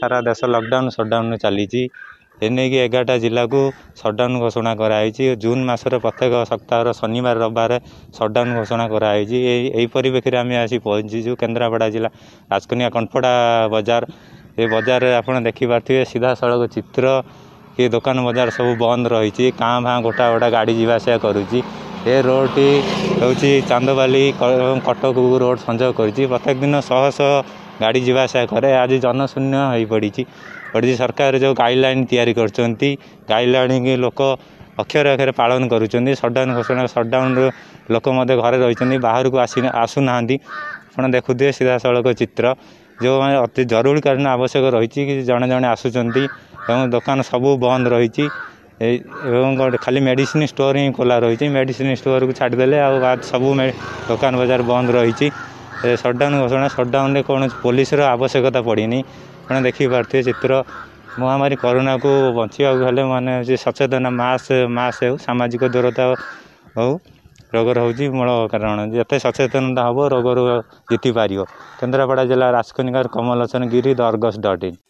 ସାରା ଦେଶ lockdown shutdown ଚାଲିଛି ଏ ନେଇକି ଏଗାରଟା ଜିଲ୍ଲାକୁ ସଟ୍ଡାଉନ୍ ଘୋଷଣା କରାଯାଇଛି ଜୁନ୍ ମାସରେ ପ୍ରତ୍ୟେକ ସପ୍ତାହର ଶନିବାର ରବିବାର ସଟ୍ଡାଉନ୍ ଘୋଷଣା କରାଯାଇଛି ଏଇ ଏହି ପରିପ୍ରେକ୍ଷୀରେ ଆମେ ଆସି ପହଞ୍ଚିଛୁ କେନ୍ଦ୍ରାପଡ଼ା ଜିଲ୍ଲା ରାଜକନିକା କଣ୍ଠଡ଼ା ବଜାର ଏ ବଜାରରେ ଆପଣ ଦେଖିପାରୁଥିବେ ସିଧାସଳଖ ଚିତ୍ର କି ଦୋକାନ ବଜାର ସବୁ ବନ୍ଦ ରହିଛି କାଁ ଭାଁ ଗୋଟା ଗୋଟା ଗାଡ଼ି ଯିବା ଆସିବା କରୁଛି ଏ ରୋଡ଼ଟି ହେଉଛି ଚାନ୍ଦବାଲି କଟକକୁ ରୋଡ଼ ସଂଯୋଗ କରିଛି ପ୍ରତ୍ୟେକ ଦିନ ଶହ ଶହ ଗାଡ଼ି ଯିବା ଆସିବା କରେ ଆଜି ଜନଶୂନ୍ୟ ହୋଇପଡ଼ିଛି ଓଡ଼ିଶା ସରକାର ଯେଉଁ ଗାଇଡ଼ଲାଇନ୍ ତିଆରି କରିଛନ୍ତି ଗାଇଡ଼ଲାଇନ୍କି ଲୋକ ଅକ୍ଷରେ ଅକ୍ଷରେ ପାଳନ କରୁଛନ୍ତି ସଟ୍ଡାଉନ୍ ଘୋଷଣା ସଟ୍ଡାଉନ୍ରେ ଲୋକ ମଧ୍ୟ ଘରେ ରହିଛନ୍ତି ବାହାରକୁ ଆସି ଆସୁନାହାନ୍ତି ଆପଣ ଦେଖୁଥିବେ ସିଧାସଳଖ ଚିତ୍ର ଯେଉଁମାନେ ଅତି ଜରୁରୀକାଳୀନ ଆବଶ୍ୟକ ରହିଛି କି ଜଣେ ଜଣେ ଆସୁଛନ୍ତି ଏବଂ ଦୋକାନ ସବୁ ବନ୍ଦ ରହିଛି ଏବଂ ଖାଲି ମେଡ଼ିସିନ ଷ୍ଟୋର୍ ହିଁ ଖୋଲା ରହିଛି ମେଡ଼ିସିନ ଷ୍ଟୋର୍କୁ ଛାଡ଼ିଦେଲେ ଆଉ ସବୁ ଦୋକାନ ବଜାର ବନ୍ଦ ରହିଛି ସଟ୍ଡାଉନ୍ ଘୋଷଣା ସଟ୍ଡାଉନ୍ରେ କୌଣସି ପୋଲିସର ଆବଶ୍ୟକତା ପଡ଼ିନି ଆପଣ ଦେଖିପାରୁଥିବେ ଚିତ୍ର ମହାମାରୀ କରୋନାକୁ ବଞ୍ଚିବାକୁ ହେଲେ ମାନେ ହେଉଛି ସଚେତନ ମାସ୍କ ମାସ୍କ ହେଉ ସାମାଜିକ ଦୂରତା ହେଉ ରୋଗର ହେଉଛି ମୂଳ କାରଣ ଯେତେ ସଚେତନତା ହେବ ରୋଗରୁ ଜିତିପାରିବ କେନ୍ଦ୍ରାପଡ଼ା ଜିଲ୍ଲା ରାଜକନିକାର କମଲୋଚନ ଗିରି ଦର୍ଗସ୍ ଡଟ୍ ଇନ୍